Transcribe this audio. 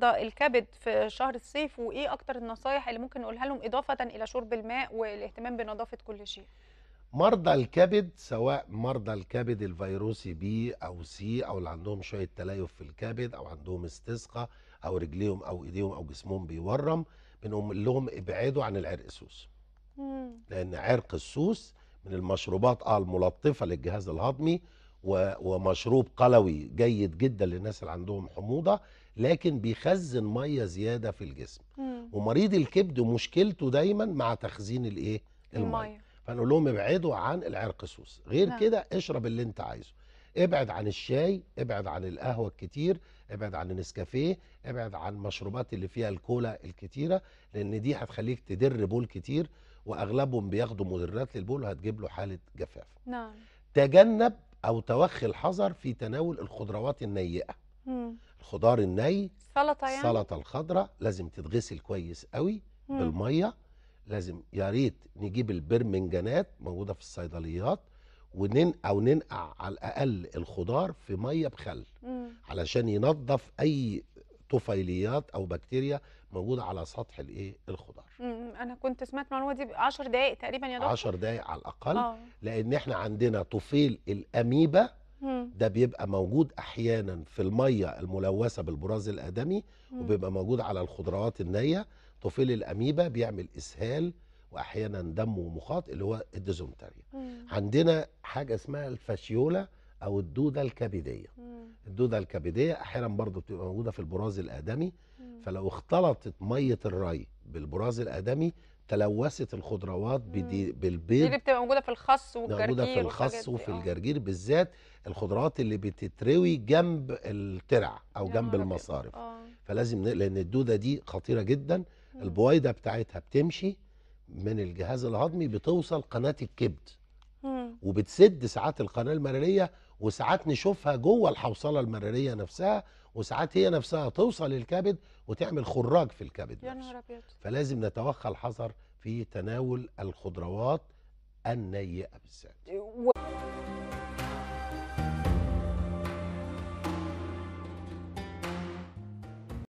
مرضى الكبد في شهر الصيف وايه اكتر النصايح اللي ممكن نقولها لهم اضافه الى شرب الماء والاهتمام بنظافه كل شيء مرضى الكبد سواء مرضى الكبد الفيروسي بي او سي او اللي عندهم شويه تليف في الكبد او عندهم استسقاء او رجليهم او ايديهم او جسمهم بيورم بنقول لهم ابعدوا عن العرق السوس لان عرق السوس من المشروبات آه، الملطفه للجهاز الهضمي ومشروب قلوي جيد جدا للناس اللي عندهم حموضه لكن بيخزن ميه زياده في الجسم مم. ومريض الكبد مشكلته دايما مع تخزين الايه الميه فنقول لهم ابعدوا عن العرق سوس غير نعم. كده اشرب اللي انت عايزه ابعد عن الشاي ابعد عن القهوه الكتير ابعد عن النسكافيه ابعد عن المشروبات اللي فيها الكولا الكتيره لان دي هتخليك تدر بول كتير واغلبهم بياخدوا مدرات للبول وهتجيب له حاله جفاف نعم تجنب او توخي الحذر في تناول الخضروات النيئه مم. الخضار الني سلطه يعني السلطه الخضراء لازم تتغسل كويس قوي مم. بالميه لازم يا ريت نجيب البرمنجانات موجوده في الصيدليات ونن او ننقع على الاقل الخضار في ميه بخل مم. علشان ينظف اي طفيليات او بكتيريا موجوده على سطح الايه الخضار انا كنت سمعت المعلومه دي 10 دقائق تقريبا يا دكتور 10 دقائق على الاقل أوه. لان احنا عندنا طفيل الاميبا ده بيبقى موجود احيانا في الميه الملوثه بالبراز الادمي وبيبقى موجود على الخضروات النيه طفيل الاميبا بيعمل اسهال واحيانا دم ومخاط اللي هو الديزونتريا عندنا حاجه اسمها الفاشيولا او الدوده الكبديه الدوده الكبديه احيانا برضو بتبقى موجوده في البراز الادمي فلو اختلطت ميه الري بالبراز الادمي تلوثت الخضروات بالبيض اللي بتبقى موجوده في الخس والجرجير موجوده في الخس وفي آه. الجرجير بالذات الخضروات اللي بتتروي جنب الترع او جنب المصارف آه. فلازم لان الدوده دي خطيره جدا البويضه بتاعتها بتمشي من الجهاز الهضمي بتوصل قناه الكبد وبتسد ساعات القناه المراريه وساعات نشوفها جوه الحوصله المراريه نفسها وساعات هي نفسها توصل للكبد وتعمل خراج في الكبد يا فلازم نتوخى الحذر في تناول الخضروات النيئه بالذات